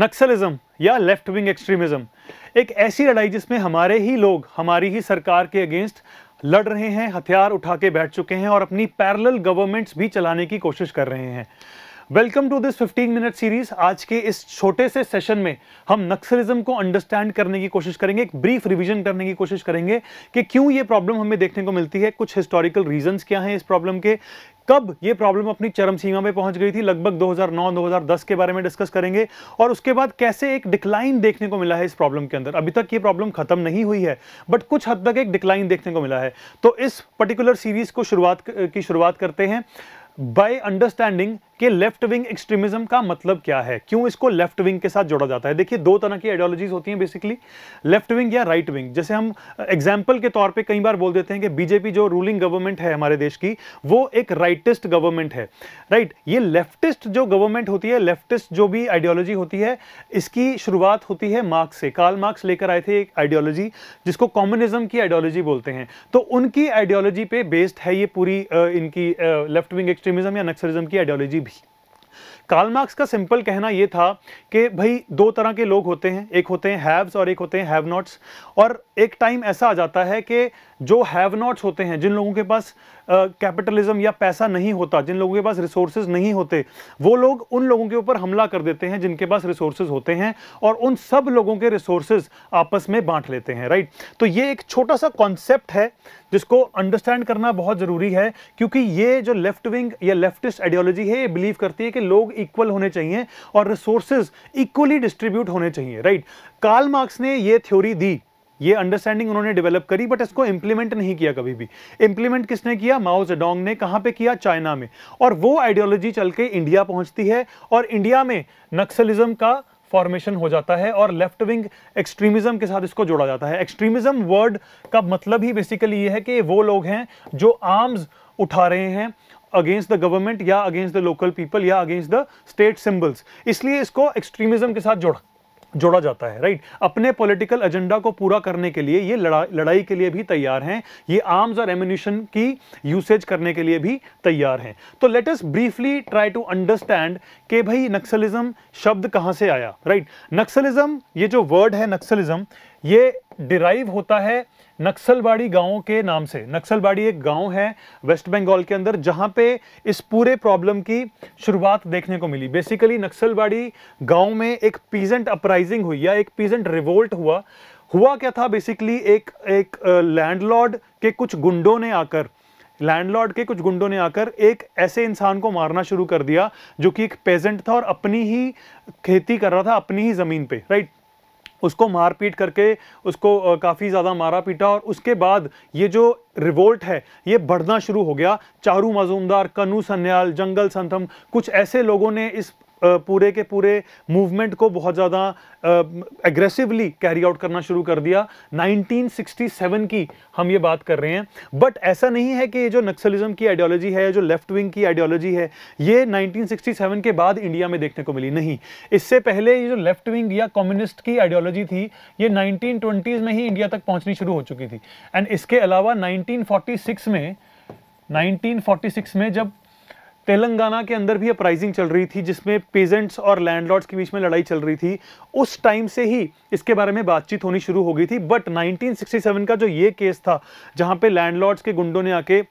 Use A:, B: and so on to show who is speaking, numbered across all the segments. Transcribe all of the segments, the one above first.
A: नक्सलिज्म या left wing extremism एक ऐसी लड़ाई जिसमें हमारे ही लोग हमारी ही सरकार के अगेंस्ट लड़ रहे हैं हथियार उठा के बैठ चुके हैं और अपनी पैरल गवर्नमेंट्स भी चलाने की कोशिश कर रहे हैं welcome to this 15 minute series आज के इस छोटे से सेशन में हम नक्सलिज्म को अंडरस्टैंड करने की कोशिश करेंगे एक ब्रीफ रिवीजन करने की कोशिश करेंगे कि क्यों ये प्रॉब्लम हमें देखने को मिलती है कुछ हिस्टोरिकल रीजंस क्या हैं इस प्रॉब्लम के कब ये प्रॉब्लम अपनी चरम सीमा में पहुंच गई थी लगभग 2009-2010 के बारे में डिस्कस करेंगे और उसके बाद कैसे एक डिक्लाइन देखने को मिला है इस प्रॉब्लम के अंदर अभी तक ये प्रॉब्लम खत्म नहीं हुई है बट कुछ हद तक एक डिक्लाइन देखने को मिला है तो इस पर्टिकुलर सीरीज को शुरुआत की शुरुआत करते हैं बाय अंडरस्टैंडिंग कि लेफ्ट विंग एक्सट्रीमिज्म का मतलब क्या है क्यों इसको लेफ्ट विंग के साथ जोड़ा जाता है देखिए दो तरह की आइडियोलॉजीज होती हैं बेसिकली लेफ्ट विंग या राइट विंग जैसे हम एग्जाम्पल के तौर पर कई बार बोल देते हैं कि बीजेपी जो रूलिंग गवर्नमेंट है हमारे देश की वो एक राइटिस्ट गवर्नमेंट है राइट ये लेफ्टिस्ट जो गवर्नमेंट होती है लेफ्टिस्ट जो भी आइडियोलॉजी होती है इसकी शुरुआत होती है मार्क्स से कार्ल मार्क्स लेकर आए थे एक आइडियोलॉजी जिसको कॉम्युनिज्म की आइडियोलॉजी बोलते हैं तो उनकी आइडियोलॉजी पे बेस्ड है ये पूरी इनकी लेफ्ट विंग एक्सट्रीमिज्म या नक्सलिज्म की आइडियोलॉजी कार्ल मार्क्स का सिंपल कहना ये था कि भाई दो तरह के लोग होते हैं एक होते हैं हैव्स और एक होते हैं हैव नॉट्स और एक टाइम ऐसा आ जाता है कि जो हैव नॉट्स होते हैं जिन लोगों के पास कैपिटलिज्म uh, या पैसा नहीं होता जिन लोगों के पास रिसोर्सेज नहीं होते वो लोग उन लोगों के ऊपर हमला कर देते हैं जिनके पास रिसोर्सेज होते हैं और उन सब लोगों के रिसोर्सेज आपस में बांट लेते हैं राइट तो ये एक छोटा सा कॉन्सेप्ट है जिसको अंडरस्टैंड करना बहुत ज़रूरी है क्योंकि ये जो लेफ्ट विंग या लेफ्टिस्ट आइडियोलॉजी है ये बिलीव करती है कि लोग इक्वल होने चाहिए और रिसोर्सेज इक्वली डिस्ट्रीब्यूट होने चाहिए राइट कार्ल मार्क्स ने ये थ्योरी दी ये अंडरस्टैंडिंग उन्होंने डेवलप करी बट इसको इंप्लीमेंट नहीं किया कभी भी इंप्लीमेंट किसने किया माओ जेडोंग ने कहाँ पे किया चाइना में और वो आइडियोलॉजी चल के इंडिया पहुंचती है और इंडिया में नक्सलिज्म का फॉर्मेशन हो जाता है और लेफ्ट विंग एक्सट्रीमिज्म के साथ इसको जोड़ा जाता है एक्सट्रीमिज्म वर्ड का मतलब ही बेसिकली ये है कि वो लोग हैं जो आर्म्स उठा रहे हैं अगेंस्ट द गवर्नमेंट या अगेंस्ट द लोकल पीपल या अगेंस्ट द स्टेट सिंबल्स इसलिए इसको एक्सट्रीमिज्म के साथ जोड़ा जोड़ा जाता है राइट अपने पॉलिटिकल एजेंडा को पूरा करने के लिए ये लड़ा, लड़ाई के लिए भी तैयार हैं ये आर्म्स और एम्यूनिशन की यूसेज करने के लिए भी तैयार हैं तो latest briefly try to understand के भाई नक्सलिज्म शब्द कहाँ से आया राइट नक्सलिज्म ये जो वर्ड है नक्सलिज्म ये डिराइव होता है नक्सलबाड़ी गाँव के नाम से नक्सलबाड़ी एक गांव है वेस्ट बंगाल के अंदर जहां पे इस पूरे प्रॉब्लम की शुरुआत देखने को मिली बेसिकली नक्सलबाड़ी गांव में एक पीजेंट अपराइजिंग हुई या एक पीजेंट रिवोल्ट हुआ हुआ क्या था बेसिकली एक एक लैंडलॉर्ड के कुछ गुंडों ने आकर लैंडलॉर्ड के कुछ गुंडों ने आकर एक ऐसे इंसान को मारना शुरू कर दिया जो कि एक पेजेंट था और अपनी ही खेती कर रहा था अपनी ही ज़मीन पे राइट उसको मार पीट करके उसको काफ़ी ज़्यादा मारा पीटा और उसके बाद ये जो रिवोल्ट है ये बढ़ना शुरू हो गया चारू मजूमदार कनू सन्याल जंगल संथम कुछ ऐसे लोगों ने इस पूरे के पूरे मूवमेंट को बहुत ज़्यादा एग्रेसिवली कैरी आउट करना शुरू कर दिया 1967 की हम ये बात कर रहे हैं बट ऐसा नहीं है कि ये जो नक्सलिज्म की आइडियोलॉजी है जो लेफ्ट विंग की आइडियोलॉजी है ये 1967 के बाद इंडिया में देखने को मिली नहीं इससे पहले ये जो लेफ्ट विंग या कम्युनिस्ट की आइडियोलॉजी थी ये नाइनटीन में ही इंडिया तक पहुँचनी शुरू हो चुकी थी एंड इसके अलावा नाइनटीन में 1946 में जब तेलंगाना के अंदर भी अपराइजिंग चल रही थी जिसमें पेजेंट्स और लैंडलॉर्ड्स के बीच में लड़ाई चल रही थी उस टाइम से ही इसके बारे में बातचीत होनी शुरू हो गई थी बट 1967 का जो ये केस था जहां पे लैंडलॉर्ड्स के गुंडों ने आके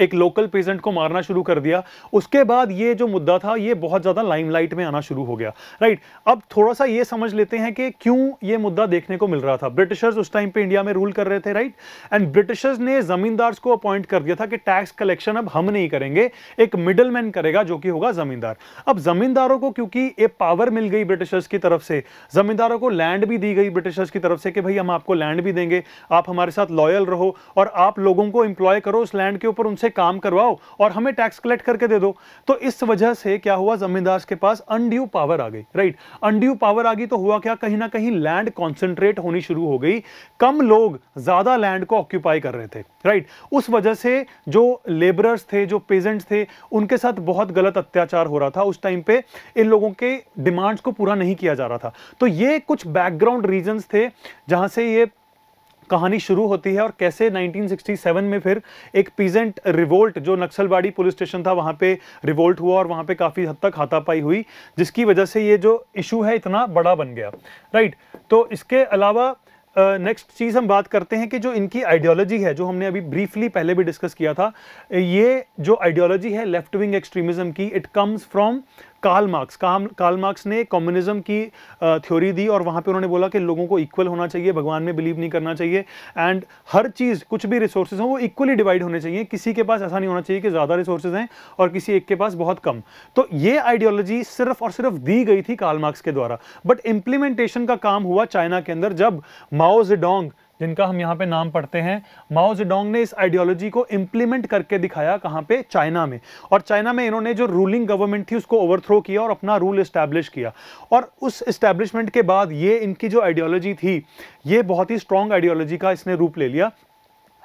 A: एक लोकल पेजेंट को मारना शुरू कर दिया उसके बाद ये जो मुद्दा था ये बहुत ज़्यादा लाइमलाइट में आना शुरू हो गया राइट अब थोड़ा सा ये समझ लेते हैं कि क्यों ये मुद्दा देखने को मिल रहा था ब्रिटिशर्स उस टाइम पे इंडिया में रूल कर रहे थे राइट एंड ब्रिटिशर्स ने ज़मींदार्स को अपॉइंट कर दिया था कि टैक्स कलेक्शन अब हम नहीं करेंगे एक मिडल करेगा जो कि होगा ज़मींदार अब ज़मींदारों को क्योंकि ये पावर मिल गई ब्रिटिशर्स की तरफ से ज़मींदारों को लैंड भी दी गई ब्रिटिशर्स की तरफ से कि भाई हम आपको लैंड भी देंगे आप हमारे साथ लॉयल रहो और आप लोगों को एम्प्लॉय करो उस लैंड के ऊपर उनसे हमसे काम करवाओ और हमें टैक्स कलेक्ट करके दे दो तो इस वजह से क्या हुआ जमींदार के पास अनड्यू पावर आ गई राइट अनड्यू पावर आ गई तो हुआ क्या कहीं ना कहीं लैंड कॉन्सेंट्रेट होनी शुरू हो गई कम लोग ज्यादा लैंड को ऑक्यूपाई कर रहे थे राइट उस वजह से जो लेबरर्स थे जो पेजेंट्स थे उनके साथ बहुत गलत अत्याचार हो रहा था उस टाइम पे इन लोगों के डिमांड्स को पूरा नहीं किया जा रहा था तो ये कुछ बैकग्राउंड रीजंस थे जहां से ये कहानी शुरू होती है और कैसे 1967 में फिर एक पीजेंट रिवोल्ट जो नक्सलबाड़ी पुलिस स्टेशन था वहाँ पे रिवोल्ट हुआ और वहाँ पे काफ़ी हद तक हाथापाई हुई जिसकी वजह से ये जो इशू है इतना बड़ा बन गया राइट तो इसके अलावा नेक्स्ट uh, चीज़ हम बात करते हैं कि जो इनकी आइडियोलॉजी है जो हमने अभी ब्रीफली पहले भी डिस्कस किया था ये जो आइडियोलॉजी है लेफ्ट विंग एक्सट्रीमिज्म की it comes from Karl Marx काम कार्ल मार्क्स ने कम्युनिज्म की थ्योरी दी और वहाँ पे उन्होंने बोला कि लोगों को इक्वल होना चाहिए भगवान में बिलीव नहीं करना चाहिए एंड हर चीज़ कुछ भी रिसोर्सेज हों वो इक्वली डिवाइड होने चाहिए किसी के पास ऐसा नहीं होना चाहिए कि ज़्यादा रिसोर्सेज हैं और किसी एक के पास बहुत कम तो ये आइडियोलॉजी सिर्फ और सिर्फ दी गई थी कार्ल मार्क्स के द्वारा बट इम्प्लीमेंटेशन का काम हुआ चाइना के अंदर जब माओज डोंग जिनका हम यहाँ पे नाम पढ़ते हैं माओ जेडोंग ने इस आइडियोलॉजी को इम्प्लीमेंट करके दिखाया कहाँ पे चाइना में और चाइना में इन्होंने जो रूलिंग गवर्नमेंट थी उसको ओवरथ्रो किया और अपना रूल इस्टेब्लिश किया और उस इस्टेब्लिशमेंट के बाद ये इनकी जो आइडियोलॉजी थी ये बहुत ही स्ट्रॉन्ग आइडियोलॉजी का इसने रूप ले लिया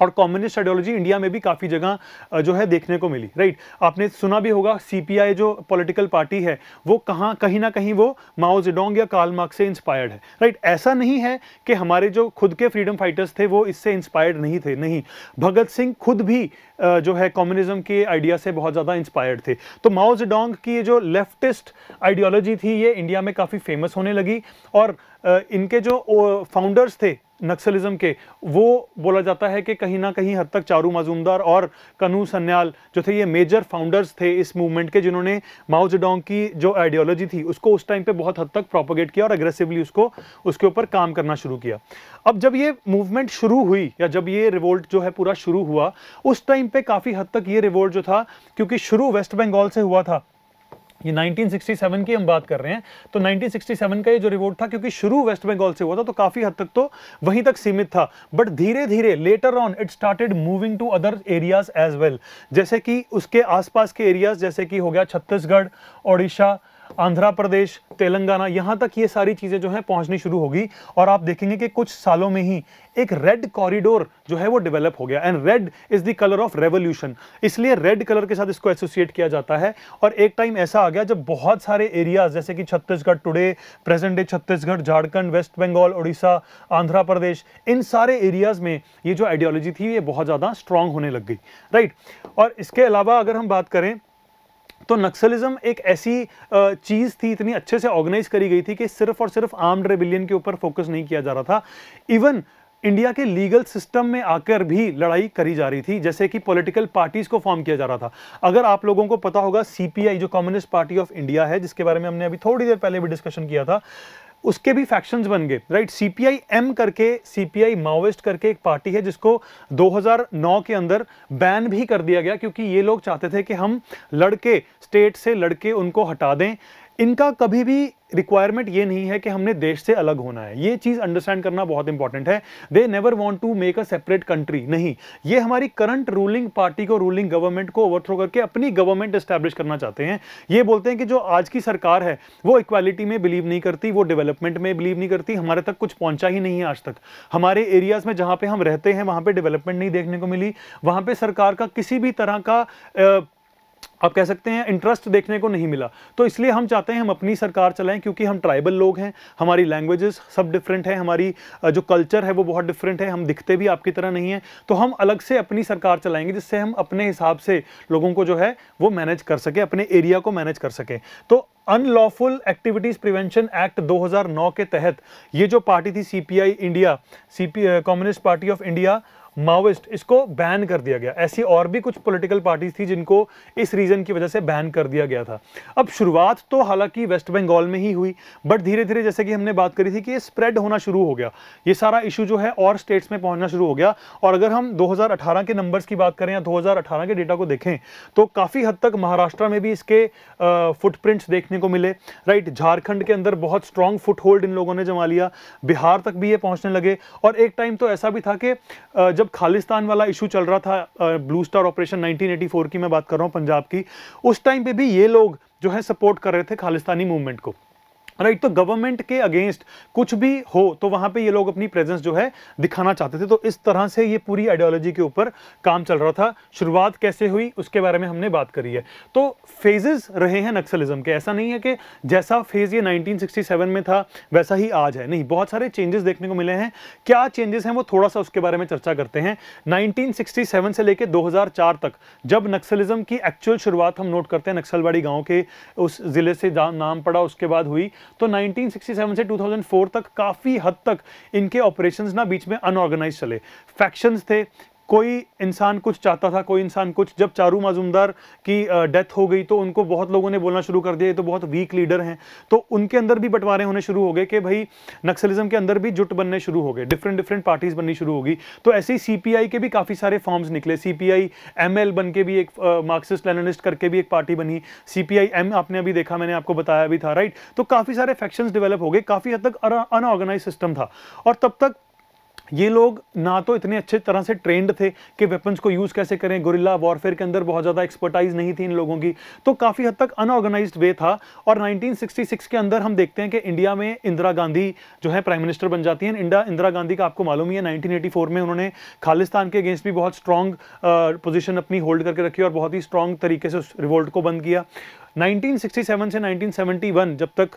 A: और कम्युनिस्ट आइडियोलॉजी इंडिया में भी काफ़ी जगह जो है देखने को मिली राइट आपने सुना भी होगा सीपीआई जो पॉलिटिकल पार्टी है वो कहाँ कहीं ना कहीं वो माओ जिडोंग या कार्ल मार्क से इंस्पायर्ड है राइट ऐसा नहीं है कि हमारे जो खुद के फ्रीडम फाइटर्स थे वो इससे इंस्पायर्ड नहीं थे नहीं भगत सिंह खुद भी जो है कम्युनिज्म के आइडिया से बहुत ज़्यादा इंस्पायर्ड थे तो माओ जिडोंग की जो लेफ्टिस्ट आइडियोलॉजी थी ये इंडिया में काफ़ी फेमस होने लगी और इनके जो फाउंडर्स थे नक्सलिज्म के वो बोला जाता है कि कहीं ना कहीं हद तक चारू मजूमदार और कनू सन्याल जो थे ये मेजर फाउंडर्स थे इस मूवमेंट के जिन्होंने डोंग की जो आइडियोलॉजी थी उसको उस टाइम पे बहुत हद तक प्रोपोगेट किया और अग्रेसिवली उसको उसके ऊपर काम करना शुरू किया अब जब ये मूवमेंट शुरू हुई या जब ये रिवोल्ट जो है पूरा शुरू हुआ उस टाइम पर काफ़ी हद तक ये रिवोल्ट जो था क्योंकि शुरू वेस्ट बंगाल से हुआ था ये 1967 की हम बात कर रहे हैं तो 1967 का ये जो रिवोर्ट था क्योंकि शुरू वेस्ट बंगाल से हुआ था तो काफी हद तक तो वहीं तक सीमित था बट धीरे धीरे later on it started moving to other areas as well जैसे कि उसके आसपास के एरियाज जैसे कि हो गया छत्तीसगढ़ ओडिशा आंध्र प्रदेश तेलंगाना यहाँ तक ये सारी चीज़ें जो हैं पहुँचनी शुरू होगी और आप देखेंगे कि कुछ सालों में ही एक रेड कॉरिडोर जो है वो डेवलप हो गया and red is the colour of revolution इसलिए रेड कलर के साथ इसको एसोसिएट किया जाता है और एक टाइम ऐसा आ गया जब बहुत सारे एरियाज जैसे कि Chhattisgarh today present day Chhattisgarh Jharkhand West Bengal Orissa Andhra Pradesh इन सारे एरियाज़ में ये जो आइडियोलॉजी थी ये बहुत ज़्यादा स्ट्रांग होने लग गई राइट और इसके अलावा अगर हम बात करें तो नक्सलिज्म एक ऐसी चीज़ थी इतनी अच्छे से ऑर्गेनाइज करी गई थी कि सिर्फ और सिर्फ आर्म्ड रेबिलियन के ऊपर फोकस नहीं किया जा रहा था इवन इंडिया के लीगल सिस्टम में आकर भी लड़ाई करी जा रही थी जैसे कि पॉलिटिकल पार्टीज़ को फॉर्म किया जा रहा था अगर आप लोगों को पता होगा सीपीआई जो कम्युनिस्ट पार्टी ऑफ इंडिया है जिसके बारे में हमने अभी थोड़ी देर पहले भी डिस्कशन किया था उसके भी फैक्शंस बन गए राइट सीपीआई एम करके सीपीआई माओविस्ट करके एक पार्टी है जिसको 2009 के अंदर बैन भी कर दिया गया क्योंकि ये लोग चाहते थे कि हम लड़के स्टेट से लड़के उनको हटा दें इनका कभी भी रिक्वायरमेंट ये नहीं है कि हमने देश से अलग होना है ये चीज़ अंडरस्टैंड करना बहुत इंपॉर्टेंट है they never want to make a separate country नहीं ये हमारी करंट रूलिंग पार्टी को रूलिंग गवर्नमेंट को ओवरथ्रो करके अपनी गवर्नमेंट इस्टेब्लिश करना चाहते हैं ये बोलते हैं कि जो आज की सरकार है वो इक्वालिटी में बिलीव नहीं करती वो डेवलपमेंट में बिलीव नहीं करती हमारे तक कुछ पहुंचा ही नहीं है आज तक हमारे एरियाज में जहाँ पर हम रहते हैं वहाँ पर डेवलपमेंट नहीं देखने को मिली वहाँ पर सरकार का किसी भी तरह का आप कह सकते हैं इंटरेस्ट देखने को नहीं मिला तो इसलिए हम चाहते हैं हम अपनी सरकार चलाएं क्योंकि हम ट्राइबल लोग हैं हमारी लैंग्वेजेस सब डिफरेंट है हमारी जो कल्चर है वो बहुत डिफरेंट है हम दिखते भी आपकी तरह नहीं हैं तो हम अलग से अपनी सरकार चलाएंगे जिससे हम अपने हिसाब से लोगों को जो है वो मैनेज कर सकें अपने एरिया को मैनेज कर सकें तो अनलॉफुल एक्टिविटीज़ प्रिवेंशन एक्ट 2009 के तहत ये जो पार्टी थी CPI India CP communist party of India Maoist इसको बैन कर दिया गया ऐसी और भी कुछ पॉलिटिकल पार्टीज थी जिनको इस रीज़न की वजह से बैन कर दिया गया था अब शुरुआत तो हालांकि वेस्ट बंगाल में ही हुई बट धीरे धीरे जैसे कि हमने बात करी थी कि ये स्प्रेड होना शुरू हो गया ये सारा इशू जो है और स्टेट्स में पहुंचना शुरू हो गया और अगर हम 2018 के नंबर्स की बात करें या दो के डेटा को देखें तो काफ़ी हद तक महाराष्ट्र में भी इसके फुटप्रिंट्स देखने को मिले राइट झारखंड के अंदर बहुत स्ट्रॉन्ग फुट होल्ड इन लोगों ने जमा लिया बिहार तक भी ये पहुँचने लगे और एक टाइम तो ऐसा भी था कि जब जब खालिस्तान वाला इशू चल रहा था ब्लू स्टार ऑपरेशन 1984 की मैं बात कर रहा हूँ पंजाब की उस टाइम पे भी ये लोग जो है सपोर्ट कर रहे थे खालिस्तानी मूवमेंट को राइट तो गवर्नमेंट के अगेंस्ट कुछ भी हो तो वहां पे ये लोग अपनी प्रेजेंस जो है दिखाना चाहते थे तो इस तरह से ये पूरी आइडियोलॉजी के ऊपर काम चल रहा था शुरुआत कैसे हुई उसके बारे में हमने बात करी है तो फेजेस रहे हैं नक्सलिज्म के ऐसा नहीं है कि जैसा फेज ये 1967 में था वैसा ही आज है नहीं बहुत सारे चेंजेस देखने को मिले हैं क्या चेंजेस हैं वो थोड़ा सा उसके बारे में चर्चा करते हैं नाइनटीन से लेकर दो तक जब नक्सलिज्म की एक्चुअल शुरुआत हम नोट करते हैं नक्सलवाड़ी गाँव के उस ज़िले से नाम पड़ा उसके बाद हुई तो 1967 से 2004 तक काफ़ी हद तक इनके ऑपरेशंस ना बीच में अनऑर्गेनाइज चले फैक्शंस थे कोई इंसान कुछ चाहता था कोई इंसान कुछ जब चारू मज़ूमदार की डेथ हो गई तो उनको बहुत लोगों ने बोलना शुरू कर दिया तो बहुत वीक लीडर हैं तो उनके अंदर भी बंटवारे होने शुरू हो गए कि भाई नक्सलिज्म के अंदर भी जुट बनने शुरू हो गए डिफरेंट डिफरेंट पार्टीज़ बननी शुरू होगी तो ऐसे ही सी के भी काफ़ी सारे फॉर्म्स निकले सी पी बन के भी एक मार्क्सिस्ट लेनिस्ट करके भी एक पार्टी बनी सी पी आपने अभी देखा मैंने आपको बताया भी था राइट तो काफ़ी सारे फैक्शंस डेवलप हो गए काफ़ी हद तक अनऑर्गेनाइज सिस्टम था और तब तक ये लोग ना तो इतने अच्छे तरह से ट्रेंड थे कि वेपन्स को यूज़ कैसे करें गोरिल्ला वॉरफेयर के अंदर बहुत ज़्यादा एक्सपर्टाइज नहीं थी इन लोगों की तो काफ़ी हद तक अनऑर्गेनाइज वे था और 1966 के अंदर हम देखते हैं कि इंडिया में इंदिरा गांधी जो है प्राइम मिनिस्टर बन जाती हैं इंडिया इंदिरा गांधी का आपको मालूम ही है नाइनटीन में उन्होंने खालिस्तान के अगेंस्ट भी बहुत स्ट्रॉन्ग पोजिशन अपनी होल्ड करके रखी और बहुत ही स्ट्रॉन्ग तरीके से उस रिवोल्ट को बंद किया 1967 से 1971 जब तक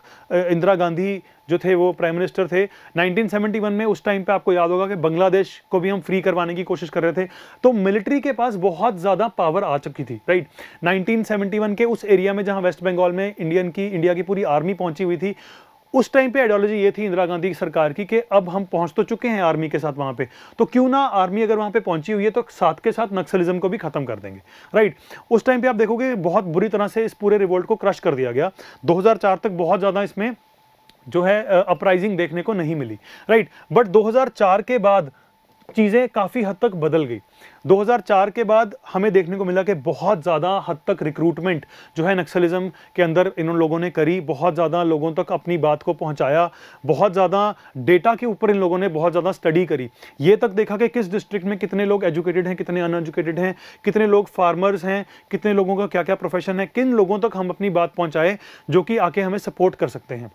A: इंदिरा गांधी जो थे वो प्राइम मिनिस्टर थे 1971 में उस टाइम पे आपको याद होगा कि बांग्लादेश को भी हम फ्री करवाने की कोशिश कर रहे थे तो मिलिट्री के पास बहुत ज़्यादा पावर आ चुकी थी राइट 1971 के उस एरिया में जहाँ वेस्ट बंगाल में इंडियन की इंडिया की पूरी आर्मी पहुंची हुई थी उस टाइम पे आइडियोलॉजी ये थी इंदिरा गांधी की सरकार की कि अब हम पहुंच तो चुके हैं आर्मी के साथ वहां पे तो क्यों ना आर्मी अगर वहां पे पहुंची हुई है तो साथ के साथ नक्सलिज्म को भी खत्म कर देंगे राइट उस टाइम पे आप देखोगे बहुत बुरी तरह से इस पूरे रिवोल्ट को क्रश कर दिया गया दो तक बहुत ज़्यादा इसमें जो है अपराइजिंग देखने को नहीं मिली राइट बट दो के बाद चीज़ें काफ़ी हद तक बदल गई 2004 के बाद हमें देखने को मिला कि बहुत ज़्यादा हद तक रिक्रूटमेंट जो है नक्सलिज़म के अंदर इन लोगों ने करी बहुत ज़्यादा लोगों तक अपनी बात को पहुंचाया बहुत ज़्यादा डेटा के ऊपर इन लोगों ने बहुत ज़्यादा स्टडी करी ये तक देखा कि किस डिस्ट्रिक्ट में कितने लोग एजुकेटेड हैं कितने अनएजुकेटेड हैं कितने लोग फार्मर्स हैं कितने लोगों का क्या क्या प्रोफेशन है किन लोगों तक हम अपनी बात पहुँचाएँ जो कि आके हमें सपोर्ट कर सकते हैं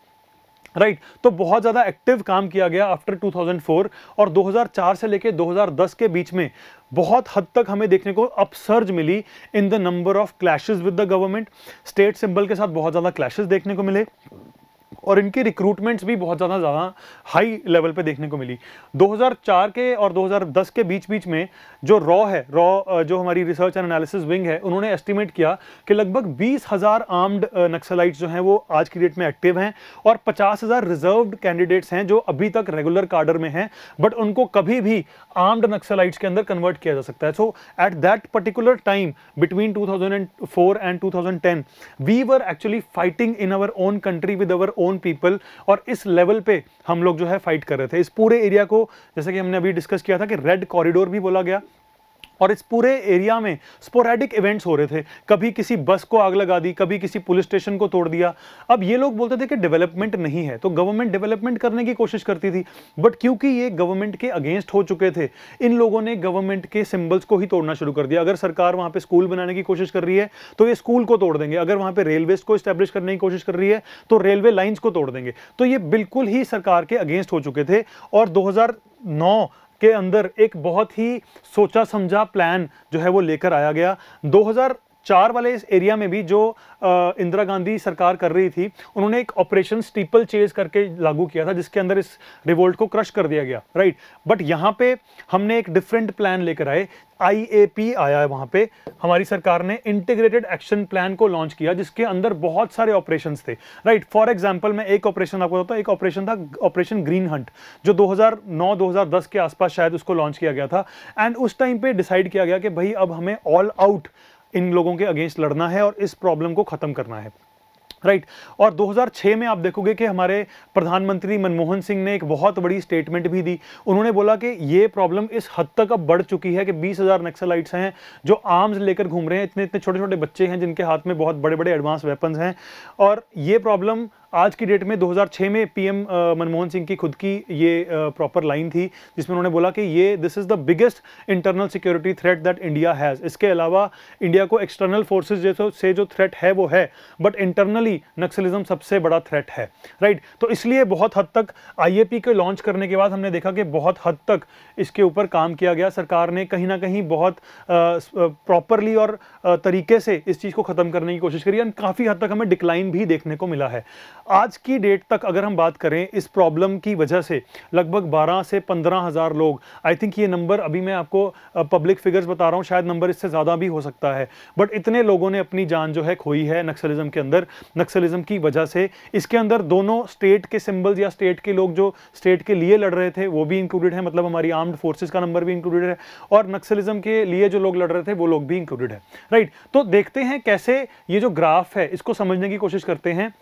A: राइट right. तो बहुत ज़्यादा एक्टिव काम किया गया आफ्टर 2004 और 2004 से लेके 2010 के बीच में बहुत हद तक हमें देखने को अपसर्ज मिली in the number of clashes with the government state symbol के साथ बहुत ज़्यादा क्लैशेस देखने को मिले और इनकी रिक्रूटमेंट्स भी बहुत ज़्यादा ज़्यादा हाई लेवल पे देखने को मिली 2004 के और 2010 के बीच बीच में जो रॉ है रॉ जो हमारी रिसर्च एंड एनालिसिस विंग है उन्होंने एस्टिमेट किया कि लगभग बीस हज़ार आर्म्ड नक्सलाइट्स जो हैं वो आज की डेट में एक्टिव हैं और पचास हज़ार रिजर्व कैंडिडेट्स हैं जो अभी तक रेगुलर कार्डर में हैं बट उनको कभी भी आर्म्ड नक्सलाइट्स के अंदर कन्वर्ट किया जा सकता है so at that particular time between two and two we were actually fighting in our own country with our own own people और इस लेवल पे हम लोग जो है फाइट कर रहे थे इस पूरे एरिया को जैसे कि हमने अभी डिस्कस किया था कि रेड कॉरिडोर भी बोला गया और इस पूरे एरिया में स्पोरेडिक इवेंट्स हो रहे थे कभी किसी बस को आग लगा दी कभी किसी पुलिस स्टेशन को तोड़ दिया अब ये लोग बोलते थे कि डेवलपमेंट नहीं है तो गवर्नमेंट डेवलपमेंट करने की कोशिश करती थी बट क्योंकि ये गवर्नमेंट के अगेंस्ट हो चुके थे इन लोगों ने गवर्नमेंट के सिम्बल्स को ही तोड़ना शुरू कर दिया अगर सरकार वहाँ पर स्कूल बनाने की कोशिश कर रही है तो ये स्कूल को तोड़ देंगे अगर वहाँ पर रेलवेज़ को इस्टेब्लिश करने की कोशिश कर रही है तो रेलवे लाइन्स को तोड़ देंगे तो ये बिल्कुल ही सरकार के अगेंस्ट हो चुके थे और दो के अंदर एक बहुत ही सोचा समझा प्लान जो है वो लेकर आया गया चार वाले इस एरिया में भी जो इंदिरा गांधी सरकार कर रही थी उन्होंने एक ऑपरेशन स्टीपल चेज करके लागू किया था जिसके अंदर इस रिवोल्ट को क्रश कर दिया गया राइट बट यहाँ पे हमने एक डिफरेंट प्लान लेकर आए आईएपी आया है वहाँ पे हमारी सरकार ने इंटीग्रेटेड एक्शन प्लान को लॉन्च किया जिसके अंदर बहुत सारे ऑपरेशंस थे राइट फॉर एग्जांपल मैं एक ऑपरेशन आपको बताता हूँ एक ऑपरेशन था ऑपरेशन ग्रीन हंट जो 2009-2010 के आसपास शायद उसको लॉन्च किया गया था एंड उस टाइम पे डिसाइड किया गया कि भाई अब हमें ऑल आउट इन लोगों के अगेंस्ट लड़ना है और इस प्रॉब्लम को ख़त्म करना है राइट और 2006 में आप देखोगे कि हमारे प्रधानमंत्री मनमोहन सिंह ने एक बहुत बड़ी स्टेटमेंट भी दी उन्होंने बोला कि ये प्रॉब्लम इस हद तक अब बढ़ चुकी है कि 20,000 नक्सलाइट्स हैं जो आर्म्स लेकर घूम रहे हैं इतने इतने छोटे छोटे बच्चे हैं जिनके हाथ में बहुत बड़े बड़े एडवांस वेपन्स हैं और ये प्रॉब्लम आज की डेट में 2006 में पीएम मनमोहन सिंह की खुद की ये प्रॉपर लाइन थी जिसमें उन्होंने बोला कि ये this is the biggest internal security threat that India has इसके अलावा इंडिया को एक्सटर्नल फोर्सेज जैसे से जो थ्रेट है वो है बट इंटरनली नक्सलिज्म सबसे बड़ा थ्रेट है राइट right? तो इसलिए बहुत हद तक आई के लॉन्च करने के बाद हमने देखा कि बहुत हद तक इसके ऊपर काम किया गया सरकार ने कहीं ना कहीं बहुत प्रॉपरली और तरीके से इस चीज़ को ख़त्म करने की कोशिश करी एंड काफ़ी हद तक हमें डिक्लाइन भी देखने को मिला है आज की डेट तक अगर हम बात करें इस प्रॉब्लम की वजह से लगभग 12 से पंद्रह हज़ार लोग आई थिंक ये नंबर अभी मैं आपको पब्लिक फिगर्स बता रहा हूँ शायद नंबर इससे ज़्यादा भी हो सकता है बट इतने लोगों ने अपनी जान जो है खोई है नक्सलिज्म के अंदर नक्सलिज़म की वजह से इसके अंदर दोनों स्टेट के सिम्बल्स या स्टेट के लोग जो स्टेट के लिए लड़ रहे थे वो भी इंक्लूडेड है मतलब हमारी आर्म्ड फोर्सेज का नंबर भी इंक्लूडेड है और नक्सलिज़म के लिए जो लोग लड़ रहे थे वो लोग भी इंक्लूडेड है राइट तो देखते हैं कैसे ये जो ग्राफ है इसको समझने की कोशिश करते हैं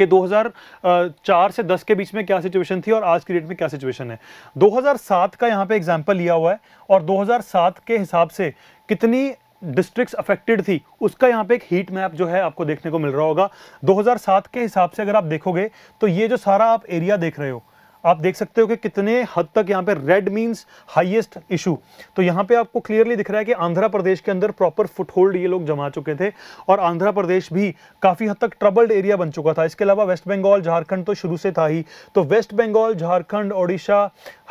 A: कि 2004 से 10 के बीच में क्या सिचुएशन थी और आज की डेट में क्या सिचुएशन है 2007 का यहाँ पे एग्जाम्पल लिया हुआ है और 2007 के हिसाब से कितनी डिस्ट्रिक्ट्स अफेक्टेड थी उसका यहाँ पे एक हीट मैप जो है आपको देखने को मिल रहा होगा 2007 के हिसाब से अगर आप देखोगे तो ये जो सारा आप एरिया देख रहे हो आप देख सकते हो कि कितने हद तक यहाँ पे रेड मीन्स हाईएस्ट इशू तो यहाँ पे आपको क्लियरली दिख रहा है कि आंध्र प्रदेश के अंदर प्रॉपर फुटहोल्ड ये लोग जमा चुके थे और आंध्र प्रदेश भी काफ़ी हद तक ट्रबल्ड एरिया बन चुका था इसके अलावा वेस्ट बंगाल झारखंड तो शुरू से था ही तो वेस्ट बंगाल झारखंड ओडिशा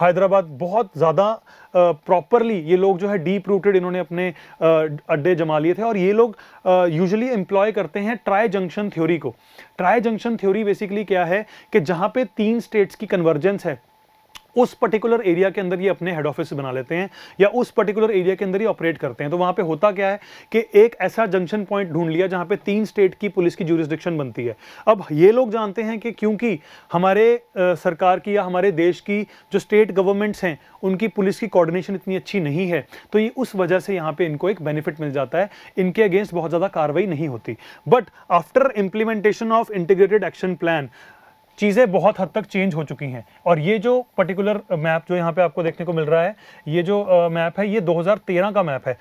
A: हैदराबाद बहुत ज़्यादा प्रॉपरली uh, ये लोग जो है डीप रूटेड इन्होंने अपने uh, अड्डे जमा लिए थे और ये लोग यूजली uh, एम्प्लॉय करते हैं ट्राई जंक्शन थ्योरी को ट्राई जंक्शन थ्योरी बेसिकली क्या है कि जहां पे तीन स्टेट्स की कन्वर्जेंस है उस पर्टिकुलर एरिया के अंदर ये अपने हेड ऑफिस बना लेते हैं या उस पर्टिकुलर एरिया के अंदर ही ऑपरेट करते हैं तो वहां पे होता क्या है कि एक ऐसा जंक्शन पॉइंट ढूंढ लिया जहाँ पे तीन स्टेट की पुलिस की जूरिस्डिक्शन बनती है अब ये लोग जानते हैं कि क्योंकि हमारे आ, सरकार की या हमारे देश की जो स्टेट गवर्नमेंट्स हैं उनकी पुलिस की कोऑर्डिनेशन इतनी अच्छी नहीं है तो ये उस वजह से यहाँ पर इनको एक बेनिफिट मिल जाता है इनके अगेंस्ट बहुत ज़्यादा कार्रवाई नहीं होती but after implementation of integrated action plan चीज़ें बहुत हद तक चेंज हो चुकी हैं और ये जो पर्टिकुलर मैप जो यहाँ पे आपको देखने को मिल रहा है ये जो मैप है ये 2013 का मैप है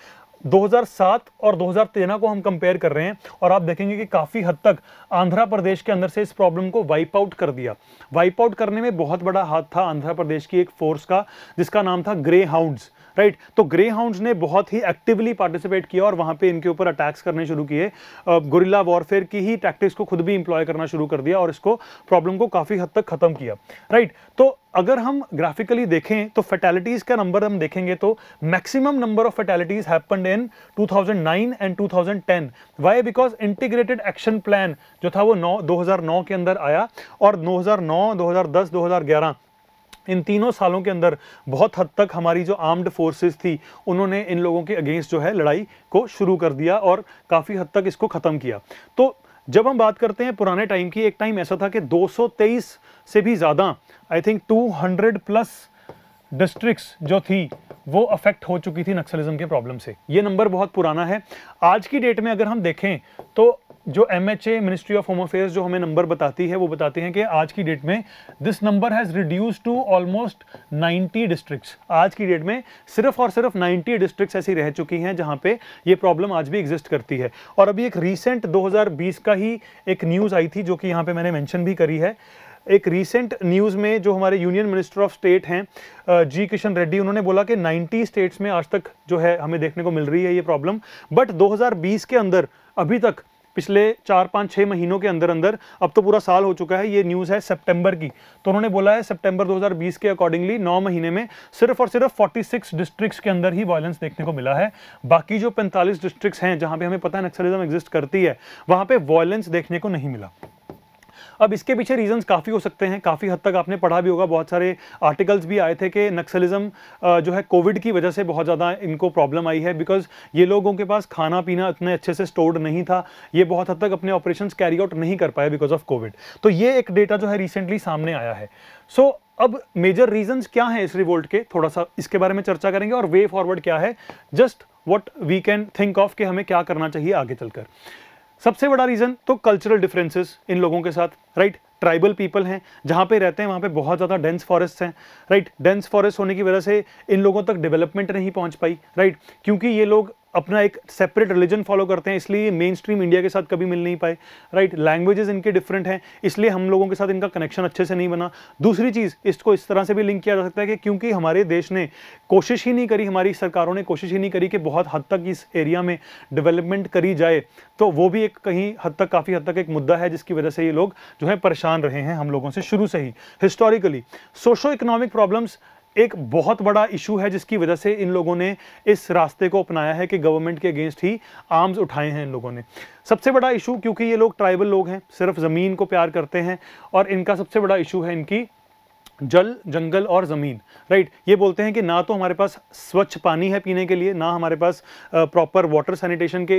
A: 2007 और 2013 को हम कंपेयर कर रहे हैं और आप देखेंगे कि काफ़ी हद तक आंध्र प्रदेश के अंदर से इस प्रॉब्लम को वाइप आउट कर दिया वाइप आउट करने में बहुत बड़ा हाथ था आंध्र प्रदेश की एक फोर्स का जिसका नाम था ग्रे हाउंड्स राइट right? तो ग्रे हाउंड्स ने बहुत ही एक्टिवली पार्टिसिपेट किया और वहां पे इनके ऊपर अटैक्स करने शुरू किए गोरिल्ला वॉरफेयर की ही टैक्टिक्स को खुद भी इंप्लॉय करना शुरू कर दिया और इसको प्रॉब्लम को काफ़ी हद तक ख़त्म किया राइट right? तो अगर हम ग्राफिकली देखें तो फैटेलिटीज़ का नंबर हम देखेंगे तो maximum number of fatalities happened in 2009 and 2010 why because integrated action plan जो था वो 9 2009 के अंदर आया और 2009 2010 2011 इन तीनों सालों के अंदर बहुत हद तक हमारी जो आर्म्ड फोर्सेस थी उन्होंने इन लोगों के अगेंस्ट जो है लड़ाई को शुरू कर दिया और काफ़ी हद तक इसको ख़त्म किया तो जब हम बात करते हैं पुराने टाइम की एक टाइम ऐसा था कि 223 से भी ज़्यादा आई थिंक 200 प्लस डिस्ट्रिक्ट्स जो थी वो अफेक्ट हो चुकी थी नक्सलिज्म के प्रॉब्लम से ये नंबर बहुत पुराना है आज की डेट में अगर हम देखें तो जो M H A ministry of home affairs जो हमें नंबर बताती है वो बताते हैं कि आज की डेट में this number has reduce to almost 90 districts आज की डेट में सिर्फ और सिर्फ 90 डिस्ट्रिक्ट्स ऐसी रह चुकी हैं जहाँ पे ये प्रॉब्लम आज भी एग्जिस्ट करती है और अभी एक रिसेंट 2020 का ही एक न्यूज़ आई थी जो कि यहाँ पे मैंने मैंशन भी करी है एक रीसेंट न्यूज़ में जो हमारे यूनियन मिनिस्टर ऑफ स्टेट हैं जी किशन रेड्डी उन्होंने बोला कि 90 स्टेट्स में आज तक जो है हमें देखने को मिल रही है ये प्रॉब्लम बट 2020 के अंदर अभी तक पिछले चार पाँच छः महीनों के अंदर अंदर अब तो पूरा साल हो चुका है ये न्यूज़ है सितंबर की तो उन्होंने बोला है सितंबर 2020 के अकॉर्डिंगली नौ महीने में सिर्फ और सिर्फ 46 डिस्ट्रिक्ट्स के अंदर ही वायलेंस देखने को मिला है बाकी जो 45 डिस्ट्रिक्ट्स हैं जहाँ पे हमें पता है नक्सलिज्म एग्जिस्ट करती है वहाँ पर वायलेंस देखने को नहीं मिला अब इसके पीछे रीजंस काफ़ी हो सकते हैं काफ़ी हद तक आपने पढ़ा भी होगा बहुत सारे आर्टिकल्स भी आए थे कि नक्सलिज्म जो है कोविड की वजह से बहुत ज़्यादा इनको प्रॉब्लम आई है बिकॉज ये लोगों के पास खाना पीना इतने अच्छे से स्टोर्ड नहीं था ये बहुत हद तक अपने ऑपरेशन कैरी आउट नहीं कर पाए बिकॉज ऑफ कोविड तो ये एक डेटा जो है रिसेंटली सामने आया है सो so, अब मेजर रीजंस क्या हैं इस रिवोल्ट के थोड़ा सा इसके बारे में चर्चा करेंगे और वे फॉरवर्ड क्या है just what we can think of कि हमें क्या करना चाहिए आगे चलकर सबसे बड़ा रीज़न तो कल्चरल डिफरेंसेस इन लोगों के साथ राइट ट्राइबल पीपल हैं जहाँ पे रहते हैं वहाँ पे बहुत ज़्यादा डेंस फॉरेस्ट हैं राइट डेंस फॉरेस्ट होने की वजह से इन लोगों तक डेवलपमेंट नहीं पहुँच पाई राइट क्योंकि ये लोग अपना एक सेपरेट रिलीजन फॉलो करते हैं इसलिए मेन स्ट्रीम इंडिया के साथ कभी मिल नहीं पाए राइट लैंग्वेजेस इनके डिफरेंट हैं इसलिए हम लोगों के साथ इनका कनेक्शन अच्छे से नहीं बना दूसरी चीज़ इसको इस तरह से भी लिंक किया जा सकता है कि क्योंकि हमारे देश ने कोशिश ही नहीं करी हमारी सरकारों ने कोशिश ही नहीं करी कि बहुत हद तक इस एरिया में डेवलपमेंट करी जाए तो वो भी एक कहीं हद तक काफ़ी हद तक एक मुद्दा है जिसकी वजह से ये लोग जो है परेशान रहे हैं हम लोगों से शुरू से ही हिस्टोरिकली सोशो इकोनॉमिक प्रॉब्लम्स एक बहुत बड़ा इशू है जिसकी वजह से इन लोगों ने इस रास्ते को अपनाया है कि गवर्नमेंट के अगेंस्ट ही आर्म्स उठाए हैं इन लोगों ने सबसे बड़ा इशू क्योंकि ये लोग ट्राइबल लोग हैं सिर्फ ज़मीन को प्यार करते हैं और इनका सबसे बड़ा इशू है इनकी जल जंगल और ज़मीन राइट ये बोलते हैं कि ना तो हमारे पास स्वच्छ पानी है पीने के लिए ना हमारे पास प्रॉपर वाटर सैनिटेशन के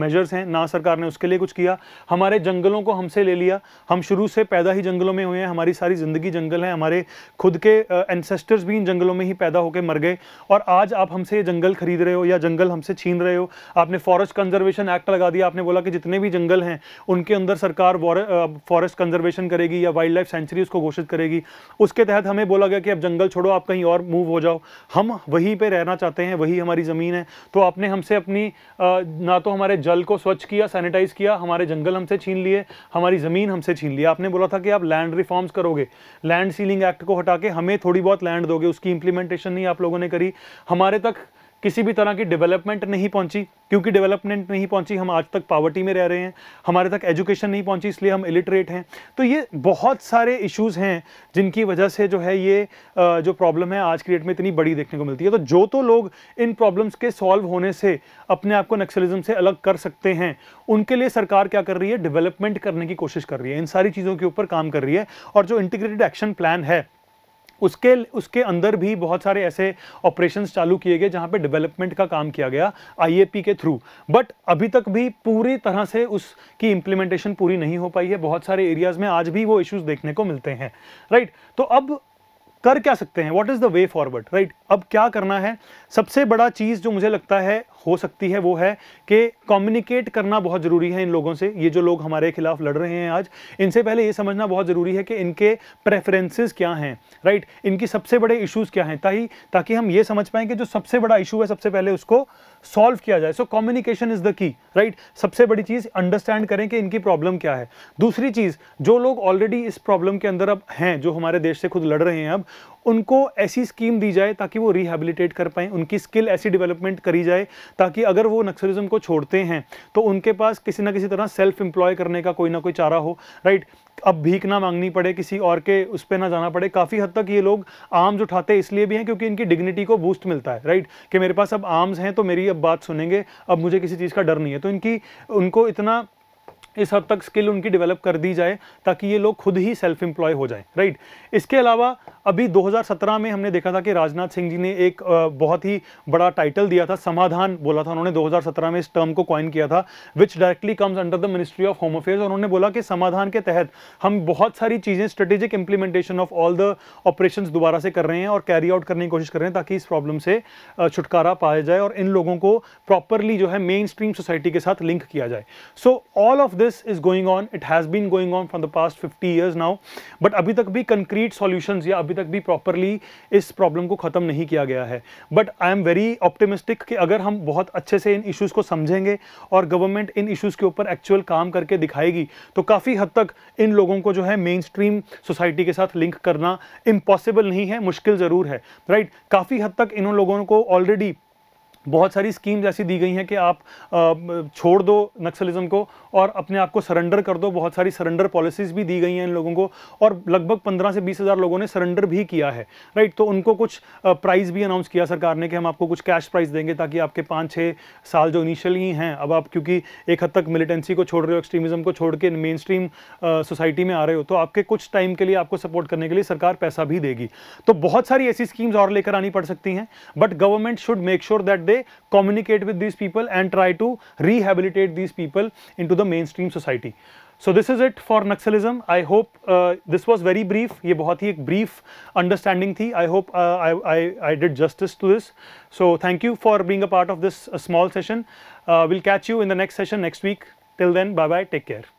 A: मेजर्स हैं ना सरकार ने उसके लिए कुछ किया हमारे जंगलों को हमसे ले लिया हम शुरू से पैदा ही जंगलों में हुए हैं हमारी सारी ज़िंदगी जंगल है हमारे खुद के एनसेस्टर्स भी इन जंगलों में ही पैदा होकर मर गए और आज आप हमसे ये जंगल खरीद रहे हो या जंगल हमसे छीन रहे हो आपने फॉरेस्ट कंजर्वेशन एक्ट लगा दिया आपने बोला कि जितने भी जंगल हैं उनके अंदर सरकार फॉरेस्ट कंजर्वेशन करेगी या वाइल्ड लाइफ सेंचुरी उसको घोषित करेगी उसके तहत हमें बोला गया कि अब जंगल छोड़ो आप कहीं और मूव हो जाओ हम वहीं पे रहना चाहते हैं वही हमारी ज़मीन है तो आपने हमसे अपनी ना तो हमारे जल को स्वच्छ किया सैनिटाइज किया हमारे जंगल हमसे छीन लिए हमारी ज़मीन हमसे छीन लिया आपने बोला था कि आप लैंड रिफॉर्म्स करोगे लैंड सीलिंग एक्ट को हटा के हमें थोड़ी बहुत लैंड दोगे उसकी इम्प्लीमेंटेशन नहीं आप लोगों ने करी हमारे तक किसी भी तरह की डेवलपमेंट नहीं पहुंची क्योंकि डेवलपमेंट नहीं पहुंची हम आज तक पावर्टी में रह रहे हैं हमारे तक एजुकेशन नहीं पहुंची इसलिए हम इलिटरेट हैं तो ये बहुत सारे इश्यूज हैं जिनकी वजह से जो है ये जो प्रॉब्लम है आज की डेट में इतनी बड़ी देखने को मिलती है तो जो तो लोग इन प्रॉब्लम्स के सॉल्व होने से अपने आप को नक्सलिज्म से अलग कर सकते हैं उनके लिए सरकार क्या कर रही है डेवलपमेंट करने की कोशिश कर रही है इन सारी चीज़ों के ऊपर काम कर रही है और जो इंटीग्रेटेड एक्शन प्लान है उसके उसके अंदर भी बहुत सारे ऐसे ऑपरेशन चालू किए गए जहाँ पर डेवलपमेंट का काम किया गया आई के थ्रू बट अभी तक भी पूरी तरह से उसकी इम्प्लीमेंटेशन पूरी नहीं हो पाई है बहुत सारे एरियाज़ में आज भी वो इश्यूज़ देखने को मिलते हैं राइट तो अब कर क्या सकते हैं what is the way forward right अब क्या करना है सबसे बड़ा चीज़ जो मुझे लगता है हो सकती है वो है कि कम्युनिकेट करना बहुत ज़रूरी है इन लोगों से ये जो लोग हमारे खिलाफ लड़ रहे हैं आज इनसे पहले ये समझना बहुत ज़रूरी है कि इनके प्रेफरेंसेस क्या हैं राइट इनकी सबसे बड़े इशूज़ क्या हैं ताकि ताकि हम ये समझ पाए कि जो सबसे बड़ा इशू है सबसे पहले उसको सॉल्व किया जाए so communication is the key right सबसे बड़ी चीज़ अंडरस्टैंड करें कि इनकी प्रॉब्लम क्या है दूसरी चीज़ जो लोग ऑलरेडी इस प्रॉब्लम के अंदर अब हैं जो हमारे देश से खुद लड़ रहे हैं अब उनको ऐसी स्कीम दी जाए ताकि वो रिहेबिलिटेट कर पाएँ उनकी स्किल ऐसी डेवलपमेंट करी जाए ताकि अगर वो नक्सलिज्म को छोड़ते हैं तो उनके पास किसी ना किसी तरह सेल्फ एम्प्लॉय करने का कोई ना कोई चारा हो राइट अब भीख ना मांगनी पड़े किसी और के उस पर ना जाना पड़े काफ़ी हद तक ये लोग आर्म्स उठाते इसलिए भी हैं क्योंकि इनकी डिग्निटी को बूस्ट मिलता है राइट कि मेरे पास अब आर्म्स हैं तो मेरी अब बात सुनेंगे अब मुझे किसी चीज़ का डर नहीं है तो इनकी उनको इतना इस हद तक स्किल उनकी डेवलप कर दी जाए ताकि ये लोग खुद ही सेल्फ एम्प्लॉय हो जाए राइट इसके अलावा अभी 2017 में हमने देखा था कि राजनाथ सिंह जी ने एक बहुत ही बड़ा टाइटल दिया था समाधान बोला था उन्होंने 2017 में इस टर्म को क्वाइन किया था which directly comes under the ministry of home affairs और उन्होंने बोला कि समाधान के तहत हम बहुत सारी चीज़ें strategic implementation of all the operation दोबारा से कर रहे हैं और कैरी आउट करने की कोशिश कर रहे हैं ताकि इस प्रॉब्लम से छुटकारा पाया जाए और इन लोगों को प्रॉपरली जो है मेन स्ट्रीम सोसाइटी के साथ लिंक किया जाए so all of this this is going on it has been going on from the past 50 years now but abhi tak bhi concrete solutions ya abhi tak bhi properly is problem ko khatam nahi kiya gaya hai but I am very optimistic ki agar hum bahut acche se in issues ko samjhenge aur government in issues ke upar actual kaam karke dikhayegi to kafi had tak in logon ko jo hai mainstream society ke sath link karna impossible nahi hai mushkil zarur hai right? kafi had tak इन logon ko already बहुत सारी schemes ऐसी दी गई हैं कि आप छोड़ दो नक्सलिज्म को और अपने आप को सरेंडर कर दो बहुत सारी सरेंडर पॉलिसीज़ भी दी गई हैं इन लोगों को और लगभग पंद्रह से बीस हज़ार लोगों ने सरेंडर भी किया है राइट तो उनको कुछ प्राइज़ भी अनाउंस किया सरकार ने कि हम आपको कुछ कैश प्राइज़ देंगे ताकि आपके पाँच छः साल जो इनिशियली हैं अब आप क्योंकि एक हद तक मिलिटेंसी को छोड़ रहे हो एक्सट्रीमिज़म को छोड़ के मेन स्ट्रीम सोसाइटी में आ रहे हो तो आपके कुछ टाइम के लिए आपको सपोर्ट करने के लिए सरकार पैसा भी देगी तो बहुत सारी ऐसी स्कीम्स और लेकर आनी पड़ सकती हैं but government should make sure that they communicate with these people and try to rehabilitate these people into the mainstream society. So this is it for Naxalism. I hope uh, this was very brief. ये बहुत ही एक brief understanding थी. I hope uh, I, I I did justice to this. So thank you for being a part of this uh, small session. Uh, we'll catch you in the next session next week. Till then, bye bye. Take care.